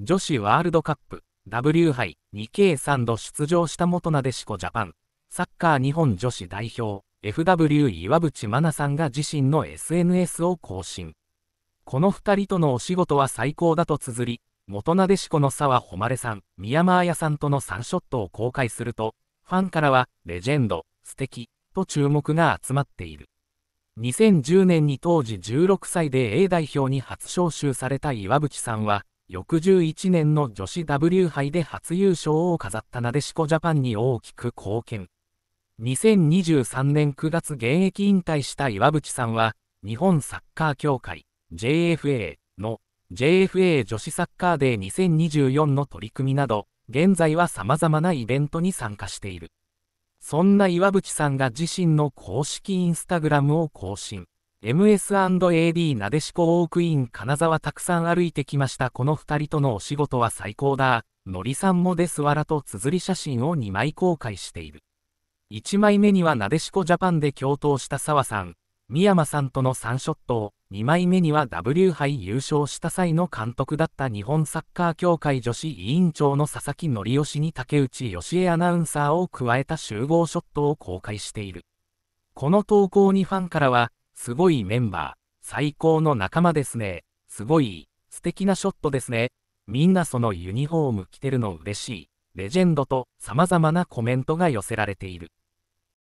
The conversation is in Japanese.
女子ワールドカップ W 杯 2K3 度出場した元なでしこジャパン、サッカー日本女子代表 FW 岩渕真奈さんが自身の SNS を更新。この2人とのお仕事は最高だと綴り、元なでしこの沢誉さん、宮間彩さんとの3ショットを公開すると、ファンからは、レジェンド、素敵と注目が集まっている。2010年に当時16歳で A 代表に初招集された岩渕さんは、翌11年の女子 W 杯で初優勝を飾ったなでしこジャパンに大きく貢献。2023年9月現役引退した岩渕さんは、日本サッカー協会 JFA の JFA 女子サッカーデー2024の取り組みなど、現在は様々なイベントに参加している。そんな岩渕さんが自身の公式インスタグラムを更新。MS&AD なでしこウォークイン金沢たくさん歩いてきましたこの2人とのお仕事は最高だ。のりさんもですわらと綴り写真を2枚公開している。1枚目にはなでしこジャパンで共闘した澤さん、三山さんとの3ショットを、2枚目には W 杯優勝した際の監督だった日本サッカー協会女子委員長の佐々木則吉に竹内義恵アナウンサーを加えた集合ショットを公開している。この投稿にファンからは、すごいメンバー、最高の仲間ですね。すごい、素敵なショットですね。みんなそのユニフォーム着てるの嬉しい。レジェンドと様々なコメントが寄せられている。